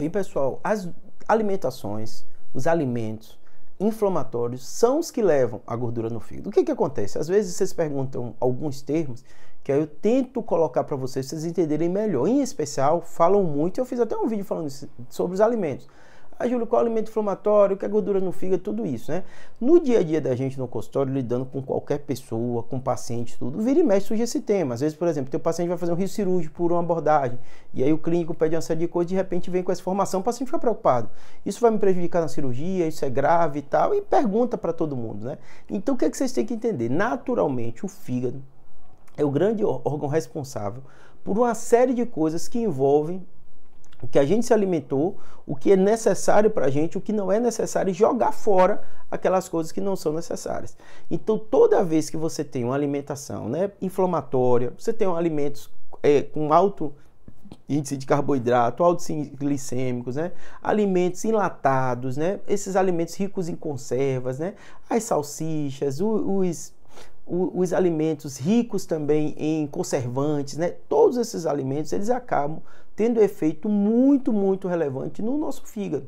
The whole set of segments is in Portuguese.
Bem, pessoal, as alimentações, os alimentos inflamatórios são os que levam a gordura no fígado. O que, que acontece? Às vezes vocês perguntam alguns termos que aí eu tento colocar para vocês, vocês entenderem melhor. Em especial, falam muito, eu fiz até um vídeo falando sobre os alimentos. Ah, Júlio, qual é o alimento inflamatório, que é gordura no fígado, tudo isso, né? No dia a dia da gente no consultório, lidando com qualquer pessoa, com paciente, tudo, vira e mexe surge esse tema. Às vezes, por exemplo, teu paciente vai fazer um rio cirúrgico por uma abordagem, e aí o clínico pede uma série de coisas, de repente vem com essa informação, o paciente fica preocupado. Isso vai me prejudicar na cirurgia, isso é grave e tal, e pergunta para todo mundo, né? Então, o que, é que vocês têm que entender? Naturalmente, o fígado é o grande órgão responsável por uma série de coisas que envolvem o que a gente se alimentou, o que é necessário para a gente, o que não é necessário, e jogar fora aquelas coisas que não são necessárias. Então, toda vez que você tem uma alimentação né, inflamatória, você tem um alimentos é, com alto índice de carboidrato, altos glicêmicos, né? alimentos enlatados, né? esses alimentos ricos em conservas, né? as salsichas, os, os os alimentos ricos também em conservantes, né? todos esses alimentos eles acabam tendo efeito muito, muito relevante no nosso fígado.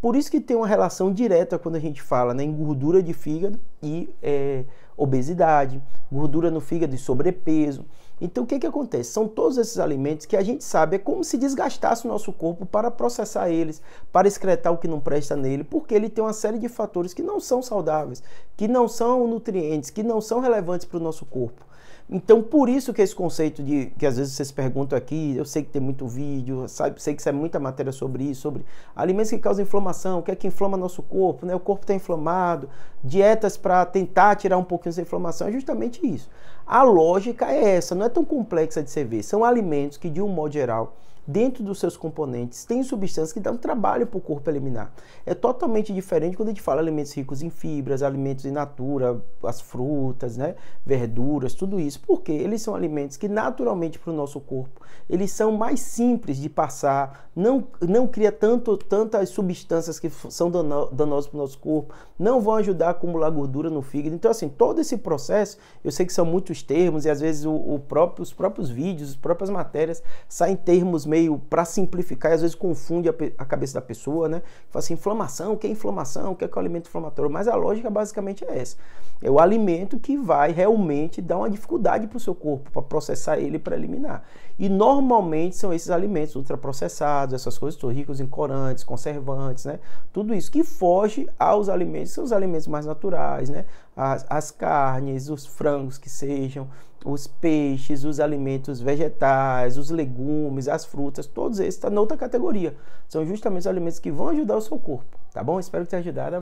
Por isso que tem uma relação direta quando a gente fala né, em gordura de fígado e é, obesidade, gordura no fígado e sobrepeso. Então o que, que acontece? São todos esses alimentos que a gente sabe é como se desgastasse o nosso corpo para processar eles, para excretar o que não presta nele, porque ele tem uma série de fatores que não são saudáveis, que não são nutrientes, que não são relevantes para o nosso corpo. Então, por isso que esse conceito de que às vezes vocês perguntam aqui, eu sei que tem muito vídeo, sabe, sei que tem é muita matéria sobre isso, sobre alimentos que causam inflamação, o que é que inflama nosso corpo, né? O corpo está inflamado, dietas para tentar tirar um pouquinho essa inflamação, é justamente isso. A lógica é essa, não é não é tão complexa de se ver. São alimentos que, de um modo geral, dentro dos seus componentes tem substâncias que dão trabalho para o corpo eliminar. É totalmente diferente quando a gente fala alimentos ricos em fibras, alimentos in natura, as frutas, né, verduras, tudo isso, porque eles são alimentos que naturalmente para o nosso corpo eles são mais simples de passar, não, não cria tanto, tantas substâncias que são danosas para o nosso corpo, não vão ajudar a acumular gordura no fígado. Então, assim, todo esse processo, eu sei que são muitos termos e às vezes o, o próprio, os próprios vídeos, as próprias matérias saem termos meio para simplificar e às vezes confunde a, a, cabeça da pessoa, né? Fala assim, inflamação, o que é inflamação? O que é, que é o alimento inflamatório? Mas a lógica basicamente é essa. É o alimento que vai realmente dar uma dificuldade para o seu corpo, para processar ele, para eliminar. E normalmente são esses alimentos ultraprocessados, essas coisas, todas, ricos em corantes, conservantes, né? Tudo isso que foge aos alimentos, são os alimentos mais naturais, né? as, as carnes, os frangos que sejam, os peixes, os alimentos vegetais, os legumes, as frutas, todos esses estão tá noutra categoria. São justamente os alimentos que vão ajudar o seu corpo, tá bom? Espero que tenha ajudado.